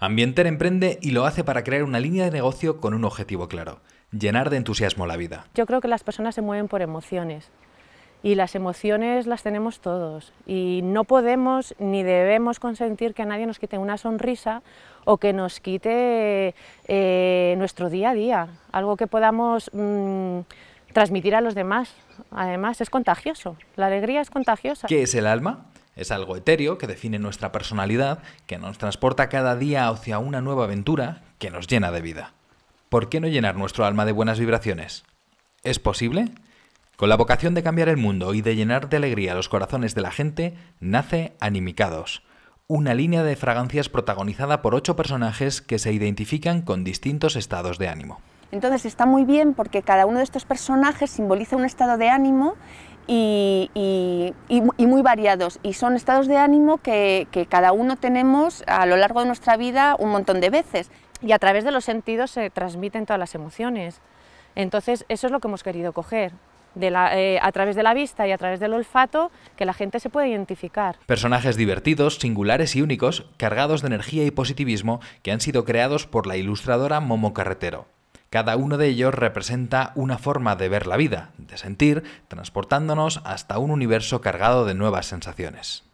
Ambienter emprende y lo hace para crear una línea de negocio con un objetivo claro, llenar de entusiasmo la vida. Yo creo que las personas se mueven por emociones y las emociones las tenemos todos y no podemos ni debemos consentir que a nadie nos quite una sonrisa o que nos quite eh, nuestro día a día, algo que podamos mm, transmitir a los demás. Además es contagioso, la alegría es contagiosa. ¿Qué es el alma? Es algo etéreo que define nuestra personalidad, que nos transporta cada día hacia una nueva aventura, que nos llena de vida. ¿Por qué no llenar nuestro alma de buenas vibraciones? ¿Es posible? Con la vocación de cambiar el mundo y de llenar de alegría los corazones de la gente, nace Animicados, una línea de fragancias protagonizada por ocho personajes que se identifican con distintos estados de ánimo. Entonces está muy bien porque cada uno de estos personajes simboliza un estado de ánimo y, muy variados. Y son estados de ánimo que, cada uno tenemos a lo largo de nuestra vida un montón de veces. Y a través de los sentidos se transmiten todas las emociones. Entonces, eso es lo que hemos querido coger. Eh, a través de la vista y a través del olfato, que la gente se pueda identificar. Personajes divertidos, singulares y únicos, cargados de energía y positivismo, que han sido creados por la ilustradora Momo Carretero. Cada uno de ellos representa una forma de ver la vida, de sentir, transportándonos hasta un universo cargado de nuevas sensaciones.